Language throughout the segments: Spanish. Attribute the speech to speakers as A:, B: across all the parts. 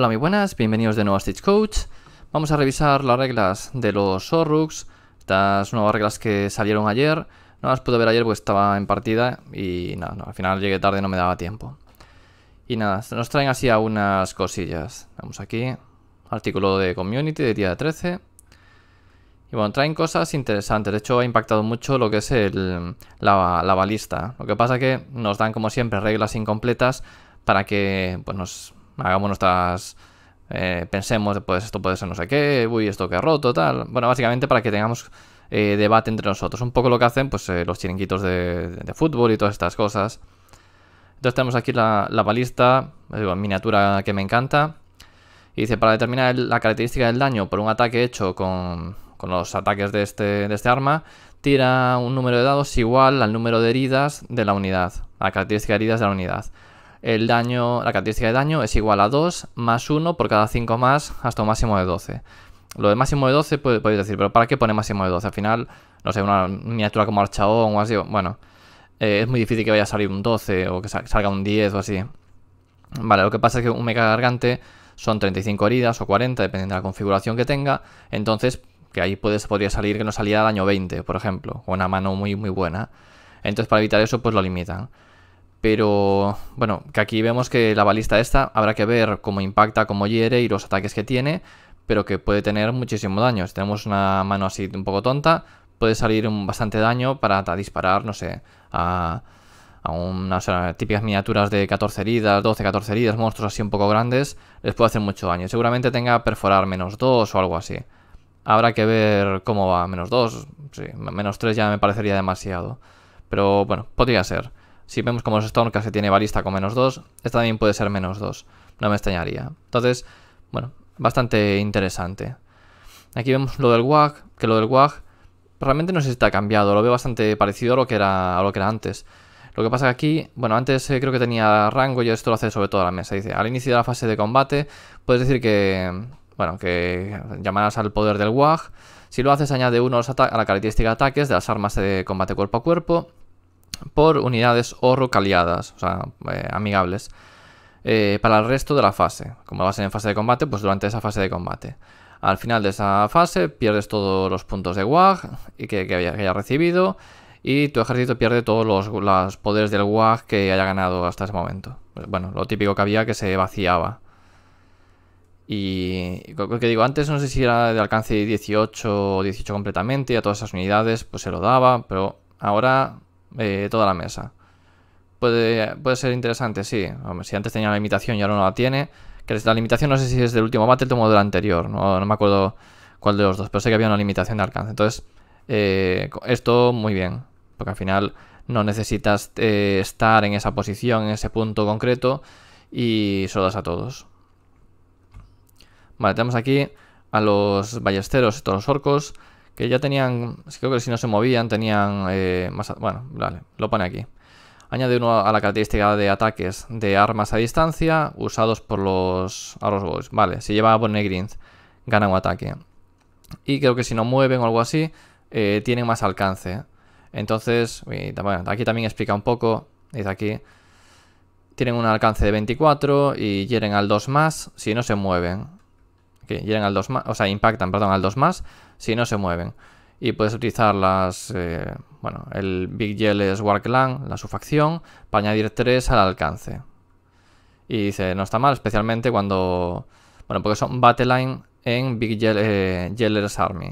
A: Hola, muy buenas, bienvenidos de nuevo a Stitch Coach. Vamos a revisar las reglas de los Orrux, estas nuevas reglas que salieron ayer. No las pude ver ayer porque estaba en partida y nada, al final llegué tarde, y no me daba tiempo. Y nada, nos traen así algunas cosillas. Vamos aquí, artículo de community de día 13. Y bueno, traen cosas interesantes. De hecho, ha impactado mucho lo que es el, la, balista. Lo que pasa es que nos dan, como siempre, reglas incompletas para que pues, nos hagamos nuestras... Eh, pensemos, pues esto puede ser no sé qué, uy, esto que ha roto, tal. Bueno, básicamente para que tengamos eh, debate entre nosotros. Un poco lo que hacen pues eh, los chiringuitos de, fútbol y todas estas cosas. Entonces tenemos aquí la, balista, digo, miniatura que me encanta. Y dice, para determinar la característica del daño por un ataque hecho con, con los ataques de este, de este arma, tira un número de dados igual al número de heridas de la unidad, la característica de heridas de la unidad el daño, la característica de daño es igual a 2 más 1 por cada 5 más hasta un máximo de 12. Lo de máximo de 12 podéis decir, pero ¿para qué pone máximo de 12? Al final, no sé, una miniatura como Archaón o así, bueno, eh, es muy difícil que vaya a salir un 12 o que salga un 10 o así. Vale, lo que pasa es que un mega gargante son 35 heridas o 40, dependiendo de la configuración que tenga, entonces que ahí puedes, podría salir que no salía daño 20, por ejemplo, o una mano muy, muy buena. Entonces para evitar eso pues lo limitan. Pero bueno, que aquí vemos que la balista esta habrá que ver cómo impacta, cómo hiere y los ataques que tiene, pero que puede tener muchísimo daño. Si tenemos una mano así un poco tonta, puede salir un bastante daño para disparar, no sé, a, unas típicas miniaturas de 14 heridas, 12, 14 heridas, monstruos así un poco grandes, les puede hacer mucho daño. Seguramente tenga perforar menos 2 o algo así. Habrá que ver cómo va, menos 2, sí, menos 3 ya me parecería demasiado. Pero bueno, podría ser. Si vemos como Stone casi tiene barista con menos 2, esta también puede ser menos 2. No me extrañaría. Entonces, bueno, bastante interesante. Aquí vemos lo del WAG, que lo del WAG realmente no sé si está cambiado, lo veo bastante parecido a lo que era, lo que era antes. Lo que pasa que aquí, bueno, antes eh, creo que tenía rango y esto lo hace sobre todo la mesa. Dice, al inicio de la fase de combate puedes decir que, bueno, que llamarás al poder del WAG. Si lo haces añade uno a la característica de ataques de las armas de combate cuerpo a cuerpo por unidades oro caliadas, o sea, eh, amigables, eh, para el resto de la fase. Como va a ser en fase de combate, pues durante esa fase de combate. Al final de esa fase pierdes todos los puntos de WAG que, que, recibido y tu ejército pierde todos los, poderes del WAG que haya ganado hasta ese momento. Bueno, lo típico que había que se vaciaba. Y, que digo, antes no sé si era de alcance 18 o 18 completamente, y a todas esas unidades pues se lo daba, pero ahora eh, toda la mesa. Puede, puede ser interesante, sí. si antes tenía la limitación y ahora no la tiene. Que la limitación no sé si es del último mate o del anterior. No, no me acuerdo cuál de los dos, pero sé que había una limitación de alcance. Entonces, eh, esto muy bien. Porque al final no necesitas eh, estar en esa posición, en ese punto concreto. Y solo a todos. Vale, tenemos aquí a los ballesteros y todos los orcos que ya tenían, creo que si no se movían, tenían eh, más... Bueno, vale, lo pone aquí. Añade uno a la característica de ataques de armas a distancia usados por los Boys, Vale, si lleva a Green. gana un ataque. Y creo que si no mueven o algo así, eh, tienen más alcance. Entonces, bueno, aquí también explica un poco, dice aquí, tienen un alcance de 24 y hieren al 2 más si no se mueven. Que hieren al 2 más, o sea, impactan, perdón, al 2 más si no se mueven. Y puedes utilizar las, eh, bueno, el Big Gel es Warclan, la sufacción, para añadir 3 al alcance. Y dice, no está mal, especialmente cuando, bueno, porque son line en Big eh, yeller's Army.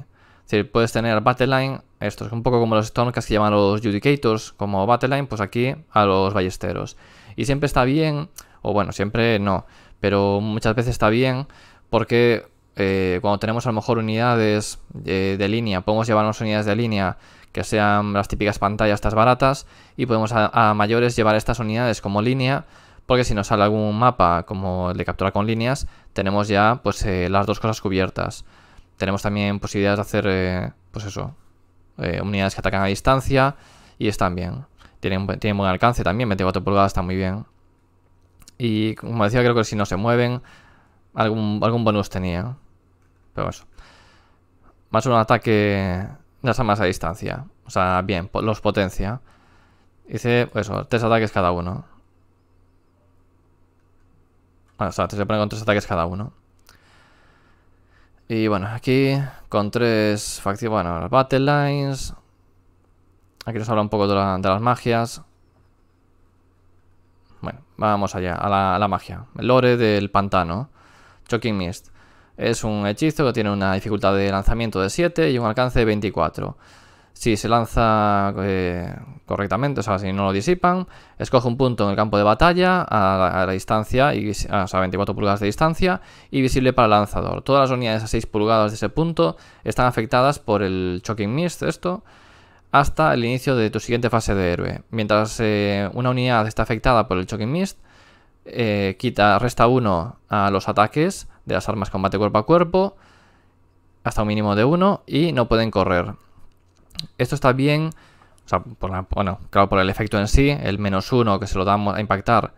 A: Es decir, puedes tener Battleline, esto es un poco como los Stormcast que llaman los Judicators, como line pues aquí a los ballesteros. Y siempre está bien, o bueno, siempre no, pero muchas veces está bien porque eh, cuando tenemos a lo mejor unidades eh, de línea, podemos llevarnos unidades de línea que sean las típicas pantallas estas baratas y podemos a, mayores llevar estas unidades como línea porque si nos sale algún mapa como el de captura con líneas, tenemos ya pues eh, las dos cosas cubiertas. Tenemos también posibilidades de hacer, pues eso, unidades que atacan a distancia y están bien. Tienen, buen alcance también, 24 pulgadas está muy bien. Y como decía, creo que si no se mueven, algún, algún bonus tenía. Más un ataque las más a distancia. O sea, bien, los potencia. dice pues eso, tres ataques cada uno. o sea, se pone con tres ataques cada uno. Y bueno, aquí con tres facciones, bueno, las battle lines. Aquí nos habla un poco de, las magias. Bueno, vamos allá, a la, a la magia. El lore del pantano. Choking Mist. Es un hechizo que tiene una dificultad de lanzamiento de 7 y un alcance de 24. Si se lanza eh, correctamente, o sea, si no lo disipan, escoge un punto en el campo de batalla a la, distancia, y, ah, a, 24 pulgadas de distancia y visible para el lanzador. Todas las unidades a 6 pulgadas de ese punto están afectadas por el Choking Mist, esto, hasta el inicio de tu siguiente fase de héroe. Mientras eh, una unidad está afectada por el Choking Mist, eh, quita, resta 1 a los ataques de las armas combate cuerpo a cuerpo, hasta un mínimo de uno, y no pueden correr. Esto está bien, bueno, claro, por el efecto en sí, el menos uno que se lo damos a impactar,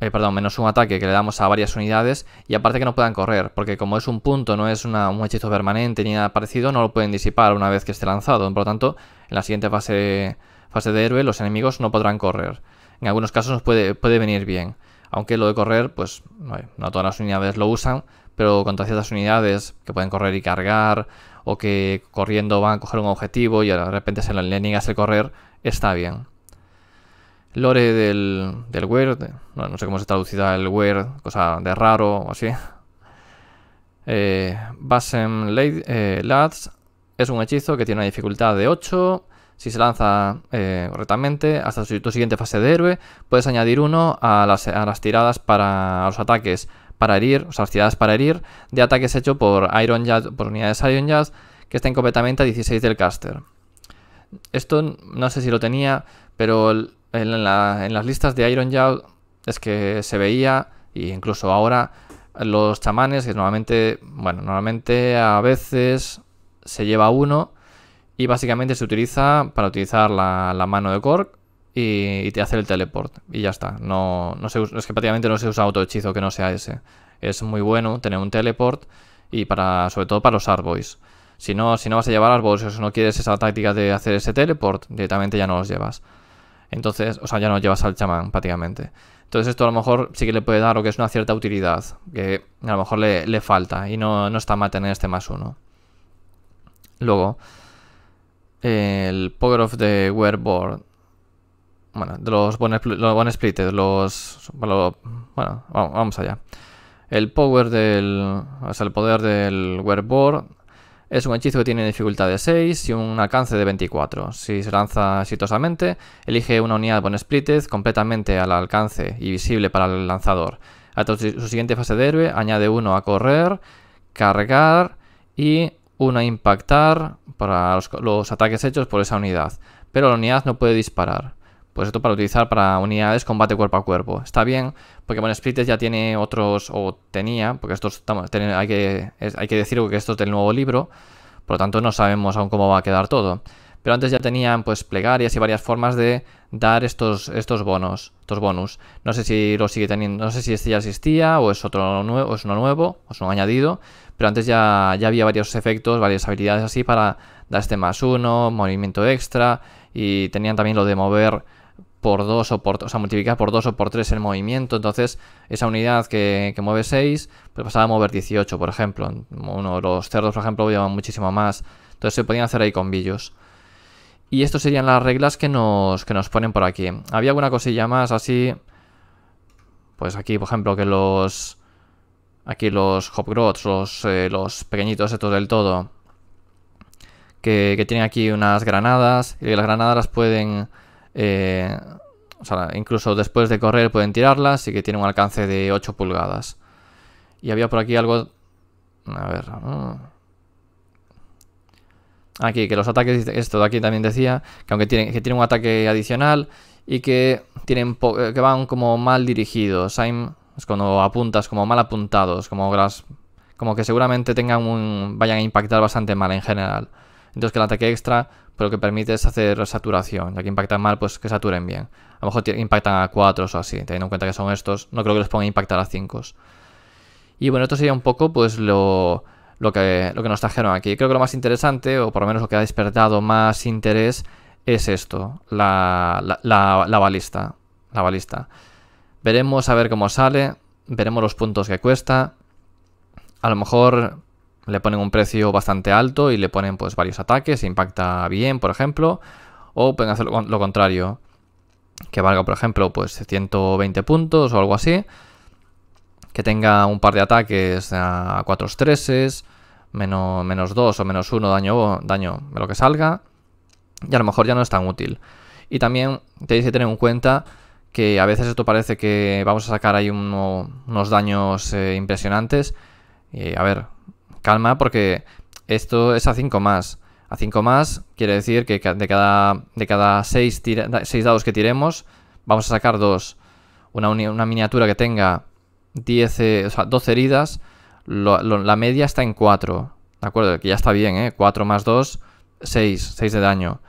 A: eh, perdón, menos un ataque que le damos a varias unidades, y aparte que no puedan correr, porque como es un punto, no es una, un hechizo permanente ni nada parecido, no lo pueden disipar una vez que esté lanzado, por lo tanto, en la siguiente fase, fase de héroe los enemigos no podrán correr. En algunos casos nos puede, puede venir bien. Aunque lo de correr, pues no todas las unidades lo usan, pero contra ciertas unidades que pueden correr y cargar, o que corriendo van a coger un objetivo y de repente se le niegas ese correr, está bien. Lore del, del no sé cómo se traducirá el Werd, cosa de raro o así. Eh, Basem eh, Lads es un hechizo que tiene una dificultad de 8 si se lanza eh, correctamente hasta tu siguiente fase de héroe, puedes añadir uno a las, tiradas para los ataques para herir, o sea, las tiradas para herir de ataques hechos por Iron por unidades Iron Jazz, que estén completamente a 16 del caster. Esto no sé si lo tenía, pero en, las listas de Iron Jazz es que se veía, e incluso ahora, los chamanes, que normalmente, bueno, normalmente a veces se lleva uno y básicamente se utiliza para utilizar la, mano de Korg y, te hace el teleport. Y ya está. No, es que prácticamente no se usa autohechizo hechizo que no sea ese. Es muy bueno tener un teleport y para sobre todo para los Arboys. Si no, si no vas a llevar Arboys o no quieres esa táctica de hacer ese teleport, directamente ya no los llevas. Entonces, o sea, ya no llevas al chamán prácticamente. Entonces esto a lo mejor sí que le puede dar o que es una cierta utilidad, que a lo mejor le, falta y no, no está mal tener este más uno. Luego, el Power of the Wearboard. Bueno, de los Bone, Splitters, los, Bueno, vamos allá. El Power del. O sea, el poder del Wearboard es un hechizo que tiene dificultad de 6 y un alcance de 24. Si se lanza exitosamente, elige una unidad Bone Splitters completamente al alcance y visible para el lanzador. a su siguiente fase de héroe, añade uno a correr, cargar y una impactar para los, ataques hechos por esa unidad, pero la unidad no puede disparar. Pues esto para utilizar para unidades combate cuerpo a cuerpo. Está bien, porque bueno, ya tiene otros, o tenía, porque estos hay que, hay que decir que esto es del nuevo libro, por lo tanto no sabemos aún cómo va a quedar todo pero antes ya tenían pues plegarias y varias formas de dar estos, estos bonos, estos bonus. No sé si lo sigue teniendo, no sé si este ya existía o es otro nuevo, es uno nuevo, o es un añadido, pero antes ya, había varios efectos, varias habilidades así para dar este más uno, movimiento extra, y tenían también lo de mover por dos o por, o multiplicar por dos o por tres el movimiento, entonces esa unidad que, mueve 6, pues pasaba a mover 18, por ejemplo. Uno, los cerdos, por ejemplo, llevan muchísimo más. Entonces se podían hacer ahí combillos. Y estas serían las reglas que nos, que nos ponen por aquí. Había alguna cosilla más así. Pues aquí, por ejemplo, que los... Aquí los Hopgrots, los, eh, los pequeñitos estos del todo. Que, que, tienen aquí unas granadas. Y las granadas las pueden... Eh, o sea, incluso después de correr pueden tirarlas y que tienen un alcance de 8 pulgadas. Y había por aquí algo... A ver... Mm, aquí, que los ataques, esto de aquí también decía, que aunque tienen, que tienen un ataque adicional y que, tienen eh, que van como mal dirigidos, es cuando apuntas como mal apuntados, como, como que seguramente tengan un, vayan a impactar bastante mal en general. Entonces que el ataque extra pues lo que permite es hacer saturación, ya que impactan mal, pues que saturen bien. A lo mejor impactan a 4 o así, teniendo en cuenta que son estos, no creo que les pongan a impactar a 5. Y bueno, esto sería un poco pues lo lo que, nos trajeron aquí. Creo que lo más interesante, o por lo menos lo que ha despertado más interés, es esto, la, balista. La balista. Veremos a ver cómo sale, veremos los puntos que cuesta. A lo mejor le ponen un precio bastante alto y le ponen pues varios ataques, impacta bien, por ejemplo, o pueden hacer lo contrario, que valga, por ejemplo, pues 120 puntos o algo así, que tenga un par de ataques a 4 estreses, menos, menos 2 o menos 1 daño, daño de lo que salga, y a lo mejor ya no es tan útil. Y también tenéis que tener en cuenta que a veces esto parece que vamos a sacar ahí unos daños eh, impresionantes. Y a ver, calma porque esto es a 5 más. A 5 más quiere decir que de cada, de cada 6 dados que tiremos vamos a sacar 2. Una, una miniatura que tenga 10, eh, o sea, 12 heridas, la media está en 4. ¿De acuerdo? Que ya está bien, ¿eh? 4 más 2, 6, 6 de daño.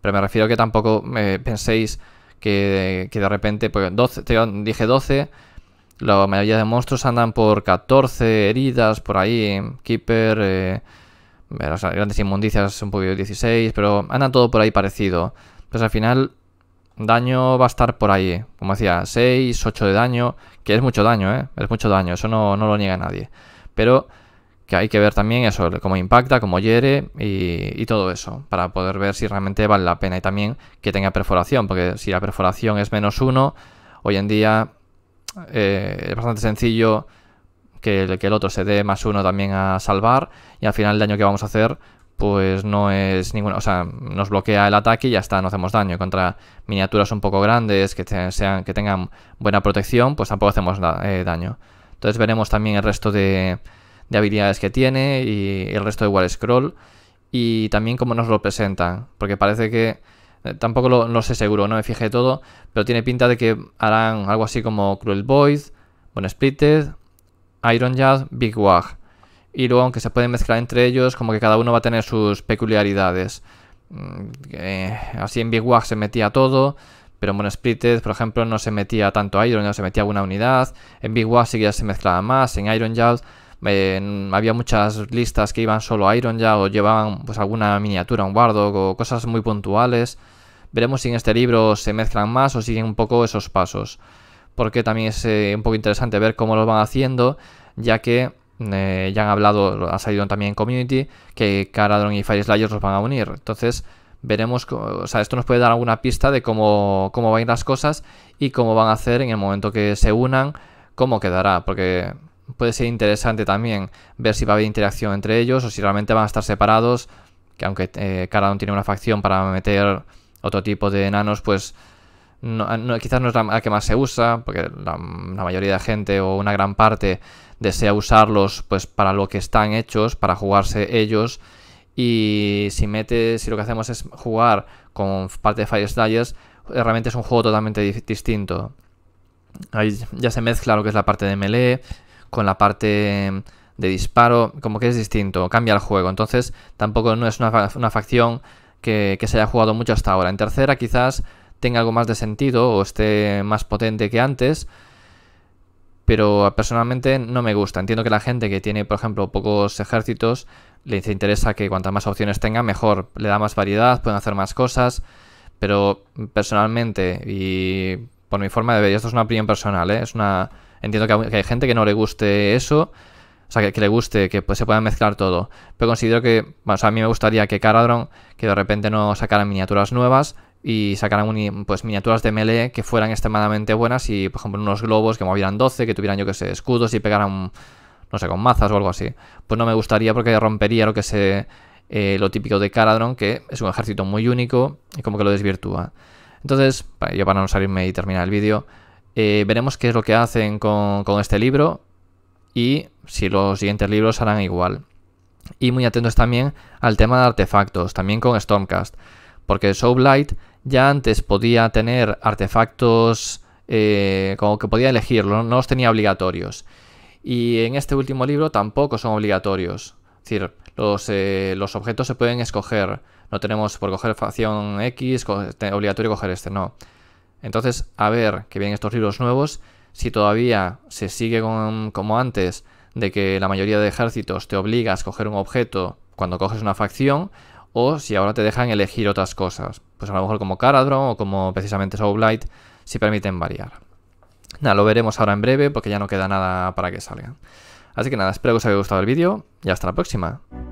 A: Pero me refiero a que tampoco eh, penséis que, de repente, pues 12, dije 12, la mayoría de monstruos andan por 14 heridas, por ahí, Keeper, eh, grandes inmundicias, un poquito 16, pero andan todo por ahí parecido. Entonces pues al final Daño va a estar por ahí, como decía, 6, 8 de daño, que es mucho daño, ¿eh? Es mucho daño, eso no, lo niega nadie. Pero que hay que ver también eso, cómo impacta, cómo hiere y, todo eso, para poder ver si realmente vale la pena y también que tenga perforación, porque si la perforación es menos uno, hoy en día eh, es bastante sencillo que el, que el otro se dé más uno también a salvar y al final el daño que vamos a hacer pues no es ninguna, o sea, nos bloquea el ataque y ya está, no hacemos daño. Contra miniaturas un poco grandes, que, sean, que tengan buena protección, pues tampoco hacemos eh, daño. Entonces veremos también el resto de, habilidades que tiene y el resto de wall scroll y también cómo nos lo presentan, porque parece que eh, tampoco lo, sé seguro, no me fijé todo, pero tiene pinta de que harán algo así como Cruel Void, bueno Splitted, Iron Jad, Big Wag y luego aunque se pueden mezclar entre ellos, como que cada uno va a tener sus peculiaridades. Mm, eh, así en Big Wag se metía todo, pero en Splitted, por ejemplo, no se metía tanto Iron, no se metía alguna unidad. En Big Wag sí que ya se mezclaba más, en Iron Yard eh, mm, había muchas listas que iban solo a Iron Yard o llevaban pues, alguna miniatura, un Wardog o cosas muy puntuales. Veremos si en este libro se mezclan más o siguen un poco esos pasos. Porque también es eh, un poco interesante ver cómo lo van haciendo, ya que eh, ya han hablado, ha salido también en Community, que Caradron y Fire Slayers los van a unir. Entonces veremos, o sea, esto nos puede dar alguna pista de cómo, cómo van a ir las cosas y cómo van a hacer en el momento que se unan, cómo quedará, porque puede ser interesante también ver si va a haber interacción entre ellos o si realmente van a estar separados, que aunque eh, tiene una facción para meter otro tipo de enanos, pues quizás no es la, que más se usa, porque la, la mayoría de gente o una gran parte desea usarlos pues para lo que están hechos, para jugarse ellos. Y si metes si lo que hacemos es jugar con parte de Fire Slayers, realmente es un juego totalmente distinto. ya se mezcla lo que es la parte de melee con la parte de disparo, como que es distinto, cambia el juego. Entonces tampoco no es una, facción que, que se haya jugado mucho hasta ahora. En tercera quizás tenga algo más de sentido o esté más potente que antes pero personalmente no me gusta. Entiendo que la gente que tiene, por ejemplo, pocos ejércitos, le interesa que cuantas más opciones tenga, mejor. Le da más variedad, pueden hacer más cosas, pero personalmente y por mi forma de ver, esto es una opinión personal, ¿eh? es una entiendo que, hay gente que no le guste eso, o sea, que, le guste, que pues, se pueda mezclar todo. Pero considero que, bueno, a mí me gustaría que Caradron, que de repente no sacara miniaturas nuevas, y sacaran pues, miniaturas de melee que fueran extremadamente buenas y, por ejemplo, unos globos que movieran 12, que tuvieran, yo que sé, escudos y pegaran, no sé, con mazas o algo así. Pues no me gustaría porque rompería lo que sé. Eh, lo típico de Caradron, que es un ejército muy único y como que lo desvirtúa. Entonces, para, yo para no salirme y terminar el vídeo, eh, veremos qué es lo que hacen con, con este libro y si los siguientes libros harán igual. Y muy atentos también al tema de artefactos, también con Stormcast, porque Light ya antes podía tener artefactos eh, como que podía elegirlo, no los tenía obligatorios. Y en este último libro tampoco son obligatorios. Es decir, los, eh, los objetos se pueden escoger. No tenemos por coger facción X, obligatorio coger este, no. Entonces, a ver que vienen estos libros nuevos, si todavía se sigue como antes, de que la mayoría de ejércitos te obliga a escoger un objeto cuando coges una facción, o si ahora te dejan elegir otras cosas. Pues a lo mejor como Caradron o como precisamente Soulblight, si permiten variar. Nada, lo veremos ahora en breve porque ya no queda nada para que salgan. Así que nada, espero que os haya gustado el vídeo y hasta la próxima.